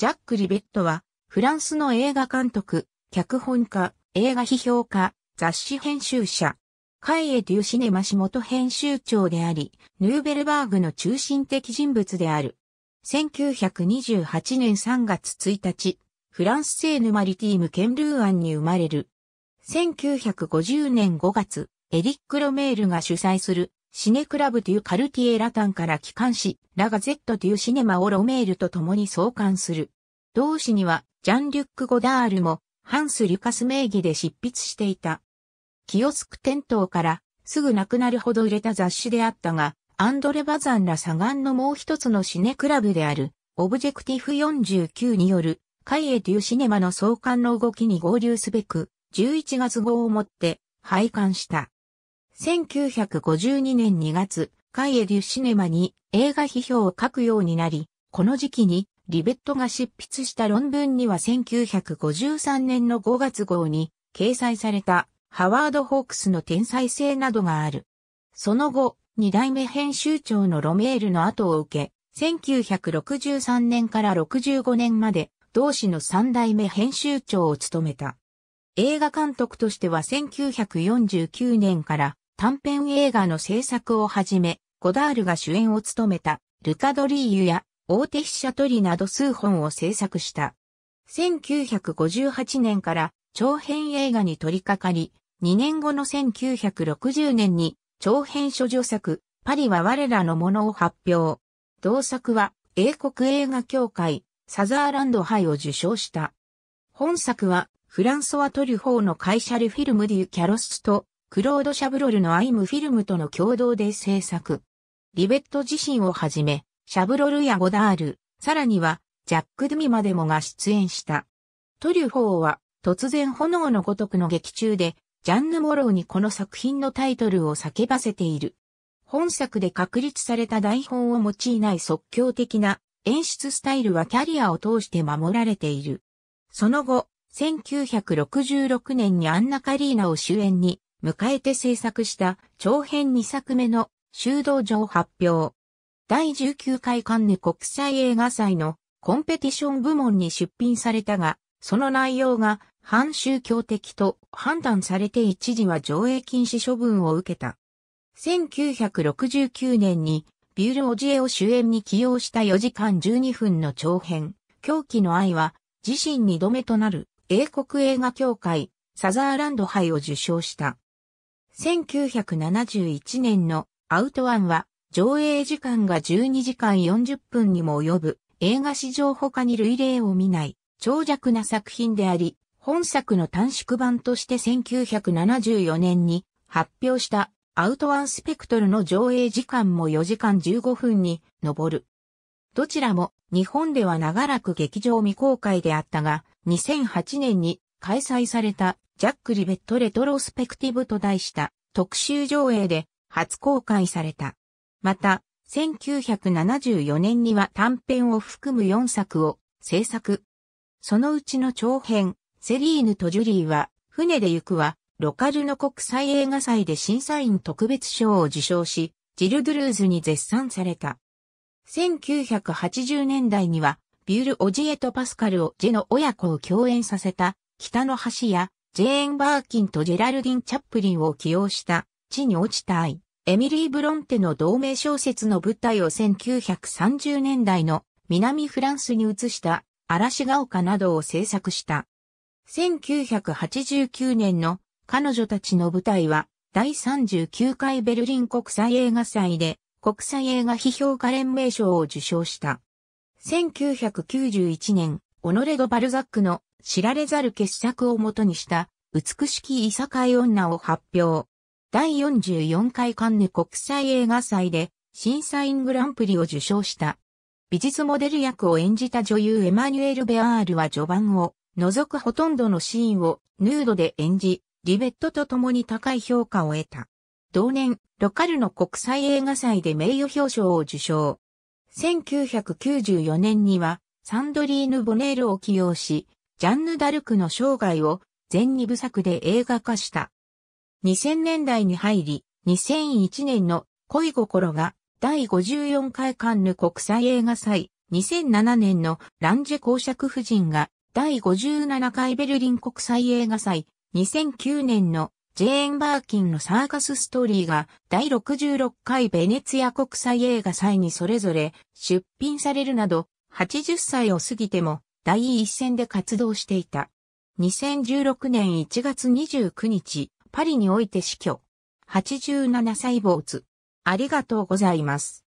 ジャック・リベットは、フランスの映画監督、脚本家、映画批評家、雑誌編集者、カイエ・デューシネマ氏元編集長であり、ヌーベルバーグの中心的人物である。1928年3月1日、フランス製ヌマリティーム・ケンルーアンに生まれる。1950年5月、エリック・ロメールが主催するシネクラブというカルティエラタンから帰還し、ラガゼットというシネマをロメールと共に創刊する。同誌には、ジャン・リュック・ゴダールも、ハンス・リュカス名義で執筆していた。キオスク店頭からすぐなくなるほど売れた雑誌であったが、アンドレ・バザンらガンのもう一つのシネクラブである、オブジェクティフ49による、イエというシネマの創刊の動きに合流すべく、11月号をもって、廃刊した。1952年2月、カイエ・デュ・シネマに映画批評を書くようになり、この時期にリベットが執筆した論文には1953年の5月号に掲載されたハワード・ホークスの天才性などがある。その後、二代目編集長のロメールの後を受け、1963年から65年まで同志の三代目編集長を務めた。映画監督としては1949年から短編映画の制作をはじめ、ゴダールが主演を務めた、ルカドリーユや、大手飛車取りなど数本を制作した。1958年から長編映画に取り掛かり、2年後の1960年に長編諸女作、パリは我らのものを発表。同作は英国映画協会、サザーランド杯を受賞した。本作はフランソワ・トリュフォーの会社ルフィルム・デュ・キャロスとクロード・シャブロルのアイムフィルムとの共同で制作。リベット自身をはじめ、シャブロルやゴダール、さらには、ジャック・ドゥミまでもが出演した。トリュフォーは、突然炎のごとくの劇中で、ジャンヌ・モローにこの作品のタイトルを叫ばせている。本作で確立された台本を用いない即興的な演出スタイルはキャリアを通して守られている。その後、1966年にアンナ・カリーナを主演に迎えて制作した長編2作目の修道場発表。第19回カンヌ国際映画祭のコンペティション部門に出品されたが、その内容が反宗教的と判断されて一時は上映禁止処分を受けた。1969年にビュール・オジエを主演に起用した4時間12分の長編、狂気の愛は自身2度目となる英国映画協会サザーランド杯を受賞した。1971年のアウトワンは上映時間が12時間40分にも及ぶ映画史上他に類例を見ない長尺な作品であり、本作の短縮版として1974年に発表したアウトワンスペクトルの上映時間も4時間15分に上る。どちらも日本では長らく劇場未公開であったが、2008年に開催されたジャック・リベット・レトロスペクティブと題した特集上映で初公開された。また、1974年には短編を含む4作を制作。そのうちの長編、セリーヌとジュリーは、船で行くは、ロカルの国際映画祭で審査員特別賞を受賞し、ジル・ドゥルーズに絶賛された。1980年代には、ビュール・オジエとパスカルをジェの親子を共演させた、北の橋やジェーン・バーキンとジェラルディン・チャップリンを起用した、地に落ちた愛、エミリー・ブロンテの同名小説の舞台を1930年代の南フランスに移した嵐が丘などを制作した。1989年の彼女たちの舞台は第39回ベルリン国際映画祭で国際映画批評家連盟賞を受賞した。1991年、オノレド・バルザックの知られざる傑作をもとにした、美しきいさかい女を発表。第44回カンヌ国際映画祭で審査員グランプリを受賞した。美術モデル役を演じた女優エマニュエル・ベアールは序盤を除くほとんどのシーンをヌードで演じ、リベットと共に高い評価を得た。同年、ロカルの国際映画祭で名誉表彰を受賞。1994年にはサンドリーヌ・ボネールを起用し、ジャンヌ・ダルクの生涯を全2部作で映画化した。2000年代に入り、2001年の恋心が第54回カンヌ国際映画祭、2007年のランジェ公爵夫人が第57回ベルリン国際映画祭、2009年のジェーン・バーキンのサーカスストーリーが第66回ベネツィア国際映画祭にそれぞれ出品されるなど80歳を過ぎても第一線で活動していた。2016年1月29日、パリにおいて死去。87歳坊主。ありがとうございます。